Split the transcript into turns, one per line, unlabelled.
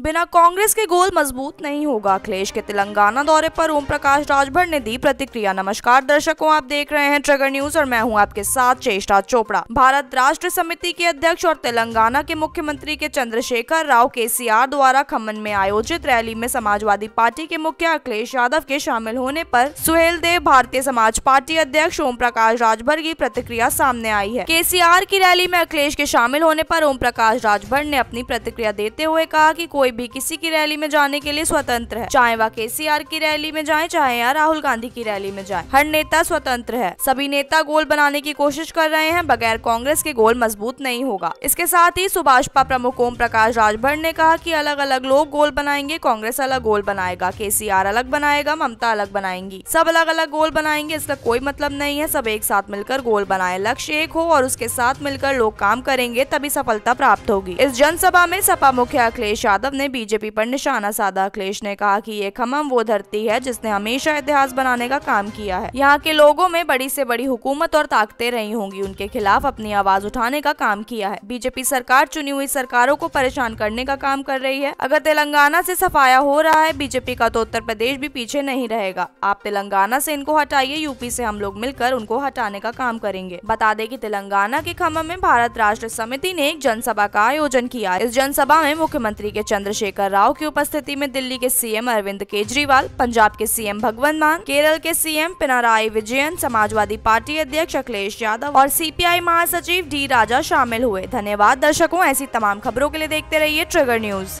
बिना कांग्रेस के गोल मजबूत नहीं होगा अखिलेश के तेलंगाना दौरे पर ओम प्रकाश राजभर ने दी प्रतिक्रिया नमस्कार दर्शकों आप देख रहे हैं ट्रगर न्यूज और मैं हूं आपके साथ चेष्टा चोपड़ा भारत राष्ट्र समिति के अध्यक्ष और तेलंगाना के मुख्यमंत्री के चंद्रशेखर राव केसीआर द्वारा खम्मन में आयोजित रैली में समाजवादी पार्टी के मुखिया अखिलेश यादव के शामिल होने आरोप सुहेल देव भारतीय समाज पार्टी अध्यक्ष ओम प्रकाश राजभर की प्रतिक्रिया सामने आई है के की रैली में अखिलेश के शामिल होने आरोप ओम प्रकाश राजभर ने अपनी प्रतिक्रिया देते हुए कहा की कोई भी किसी की रैली में जाने के लिए स्वतंत्र है चाहे वह के की रैली में जाए चाहे या राहुल गांधी की रैली में जाए हर नेता स्वतंत्र है सभी नेता गोल बनाने की कोशिश कर रहे हैं बगैर कांग्रेस के गोल मजबूत नहीं होगा इसके साथ ही सुभाषपा प्रमुख ओम प्रकाश राजभर ने कहा की अलग अलग लोग गोल बनाएंगे कांग्रेस अलग गोल बनाएगा के अलग बनाएगा ममता अलग बनाएंगी सब अलग अलग गोल बनाएंगे इसका कोई मतलब नहीं है सब एक साथ मिलकर गोल बनाए लक्ष्य एक हो और उसके साथ मिलकर लोग काम करेंगे तभी सफलता प्राप्त होगी इस जनसभा में सपा मुखिया अखिलेश यादव यादव ने बीजेपी पर निशाना साधा अखिलेश ने कहा कि ये खमम वो धरती है जिसने हमेशा इतिहास बनाने का काम किया है यहाँ के लोगों में बड़ी से बड़ी हुकूमत और ताकतें रही होंगी उनके खिलाफ अपनी आवाज उठाने का काम किया है बीजेपी सरकार चुनी हुई सरकारों को परेशान करने का काम कर रही है अगर तेलंगाना से सफाया हो रहा है बीजेपी का तो उत्तर प्रदेश भी पीछे नहीं रहेगा आप तेलंगाना से इनको हटाइए यूपी से हम लोग मिलकर उनको हटाने का काम करेंगे बता दें कि तेलंगाना के खमम में भारत राष्ट्र समिति ने एक जनसभा का आयोजन किया इस जनसभा में मुख्यमंत्री के चंद चंद्रशेखर राव की उपस्थिति में दिल्ली के सीएम अरविंद केजरीवाल पंजाब के सीएम भगवंत मान केरल के सीएम पिनाराई विजयन समाजवादी पार्टी अध्यक्ष अखिलेश यादव और सीपीआई महासचिव डी राजा शामिल हुए धन्यवाद दर्शकों ऐसी तमाम खबरों के लिए देखते रहिए ट्रिगर न्यूज